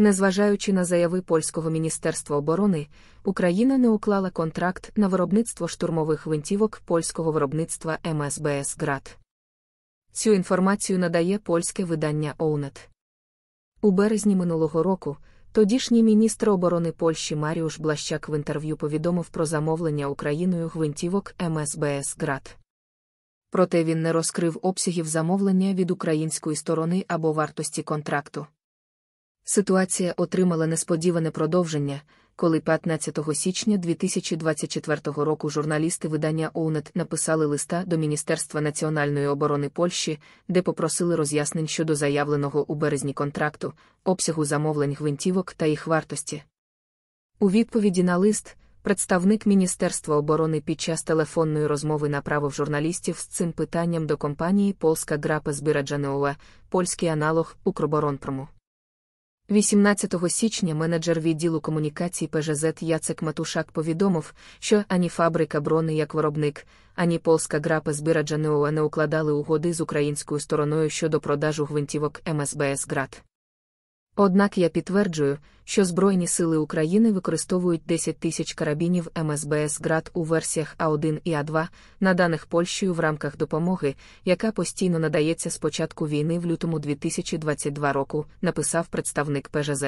Незважаючи на заяви польського міністерства оборони, Україна не уклала контракт на виробництво штурмових гвинтівок польського виробництва МСБС ГРАД. Цю інформацію надає польське видання ОУНЕТ. У березні минулого року тодішній міністр оборони Польщі Маріуш Блащак в інтерв'ю повідомив про замовлення Україною гвинтівок МСБС ГРАД. Проте він не розкрив обсягів замовлення від української сторони або вартості контракту. Ситуація отримала несподіване продовження, коли 15 січня 2024 року журналісти видання ОУНЕТ написали листа до Міністерства національної оборони Польщі, де попросили роз'яснень щодо заявленого у березні контракту, обсягу замовлень гвинтівок та їх вартості. У відповіді на лист. Представник Міністерства оборони під час телефонної розмови направив журналістів з цим питанням до компанії Польська Грапа Збираджанеуа, польський аналог Укроборонпрому. 18 січня менеджер відділу комунікацій ПЖЗ Яцек Матушак повідомив, що ані фабрика брони як виробник, ані полська грапа збираджа НЕО не укладали угоди з українською стороною щодо продажу гвинтівок МСБС ГРАД. Однак я підтверджую, що Збройні сили України використовують 10 тисяч карабінів МСБС ГРАД у версіях А1 і А2, наданих Польщею в рамках допомоги, яка постійно надається з початку війни в лютому 2022 року, написав представник ПЖЗ.